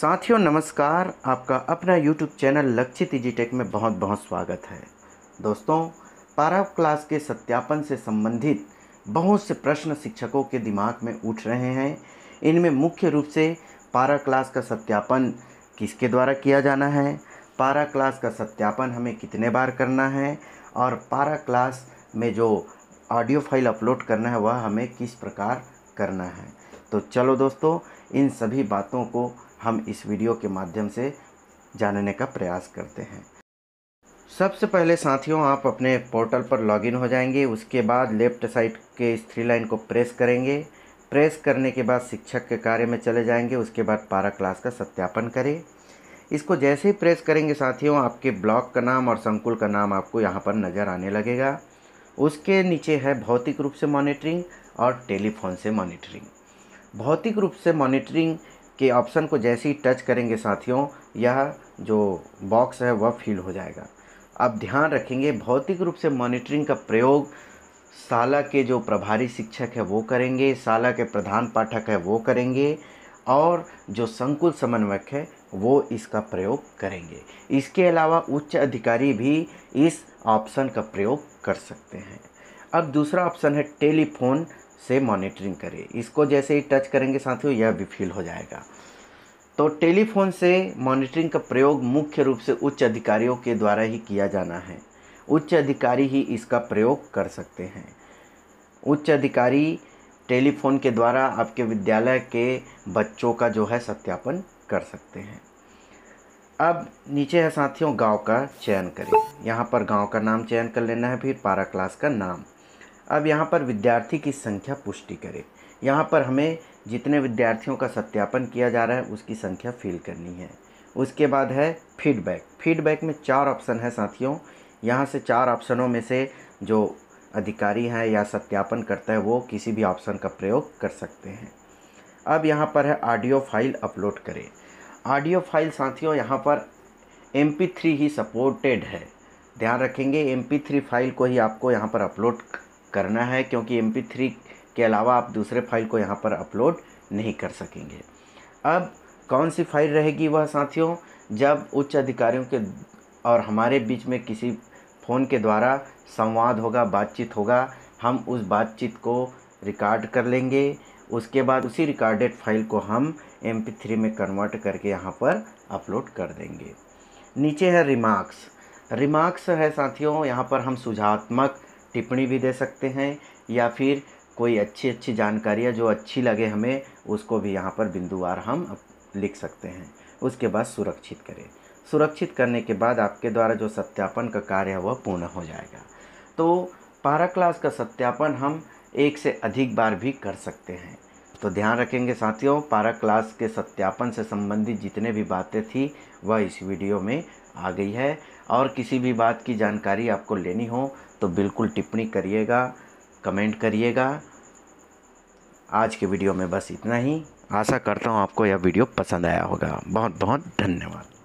साथियों नमस्कार आपका अपना यूट्यूब चैनल लक्षित टेक में बहुत बहुत स्वागत है दोस्तों पारा क्लास के सत्यापन से संबंधित बहुत से प्रश्न शिक्षकों के दिमाग में उठ रहे हैं इनमें मुख्य रूप से पारा क्लास का सत्यापन किसके द्वारा किया जाना है पारा क्लास का सत्यापन हमें कितने बार करना है और पारा क्लास में जो ऑडियो फाइल अपलोड करना है वह हमें किस प्रकार करना है तो चलो दोस्तों इन सभी बातों को हम इस वीडियो के माध्यम से जानने का प्रयास करते हैं सबसे पहले साथियों आप अपने पोर्टल पर लॉगिन हो जाएंगे उसके बाद लेफ्ट साइड के इस थ्री लाइन को प्रेस करेंगे प्रेस करने के बाद शिक्षक के कार्य में चले जाएंगे उसके बाद पारा क्लास का सत्यापन करें इसको जैसे ही प्रेस करेंगे साथियों आपके ब्लॉक का नाम और संकुल का नाम आपको यहाँ पर नज़र आने लगेगा उसके नीचे है भौतिक रूप से मॉनिटरिंग और टेलीफोन से मॉनिटरिंग भौतिक रूप से मॉनिटरिंग के ऑप्शन को जैसे ही टच करेंगे साथियों यह जो बॉक्स है वह फील हो जाएगा अब ध्यान रखेंगे भौतिक रूप से मॉनिटरिंग का प्रयोग शाला के जो प्रभारी शिक्षक है वो करेंगे शाला के प्रधान पाठक है वो करेंगे और जो संकुल समन्वयक है वो इसका प्रयोग करेंगे इसके अलावा उच्च अधिकारी भी इस ऑप्शन का प्रयोग कर सकते हैं अब दूसरा ऑप्शन है टेलीफोन से मॉनिटरिंग करें इसको जैसे ही टच करेंगे साथियों यह भी फील हो जाएगा तो टेलीफोन से मॉनिटरिंग का प्रयोग मुख्य रूप से उच्च अधिकारियों के द्वारा ही किया जाना है उच्च अधिकारी ही इसका प्रयोग कर सकते हैं उच्च अधिकारी टेलीफोन के द्वारा आपके विद्यालय के बच्चों का जो है सत्यापन कर सकते हैं अब नीचे है साथियों गांव का चयन करें यहाँ पर गांव का नाम चयन कर लेना है फिर पारा क्लास का नाम अब यहाँ पर विद्यार्थी की संख्या पुष्टि करें यहाँ पर हमें जितने विद्यार्थियों का सत्यापन किया जा रहा है उसकी संख्या फिल करनी है उसके बाद है फीडबैक फीडबैक में चार ऑप्शन है साथियों यहाँ से चार ऑप्शनों में से जो अधिकारी हैं या सत्यापन करता है वो किसी भी ऑप्शन का प्रयोग कर सकते हैं अब यहाँ पर है ऑडियो फाइल अपलोड करें ऑडियो फाइल साथियों यहाँ पर एम ही सपोर्टेड है ध्यान रखेंगे एम फाइल को ही आपको यहाँ पर अपलोड करना है क्योंकि एम थ्री के अलावा आप दूसरे फाइल को यहाँ पर अपलोड नहीं कर सकेंगे अब कौन सी फाइल रहेगी वह साथियों जब उच्च अधिकारियों के और हमारे बीच में किसी फ़ोन के द्वारा संवाद होगा बातचीत होगा हम उस बातचीत को रिकॉर्ड कर लेंगे उसके बाद उसी रिकॉर्डेड फाइल को हम एम थ्री में कन्वर्ट करके यहाँ पर अपलोड कर देंगे नीचे है रिमार्क्स रिमार्क्स है साथियों यहाँ पर हम सुझात्मक टिप्पणी भी दे सकते हैं या फिर कोई अच्छी अच्छी जानकारियाँ जो अच्छी लगे हमें उसको भी यहाँ पर बिंदुवार हम लिख सकते हैं उसके बाद सुरक्षित करें सुरक्षित करने के बाद आपके द्वारा जो सत्यापन का कार्य है वह पूर्ण हो जाएगा तो पारा क्लास का सत्यापन हम एक से अधिक बार भी कर सकते हैं तो ध्यान रखेंगे साथियों पारा क्लास के सत्यापन से संबंधित जितने भी बातें थी वह इस वीडियो में आ गई है और किसी भी बात की जानकारी आपको लेनी हो तो बिल्कुल टिप्पणी करिएगा कमेंट करिएगा आज के वीडियो में बस इतना ही आशा करता हूँ आपको यह वीडियो पसंद आया होगा बहुत बहुत धन्यवाद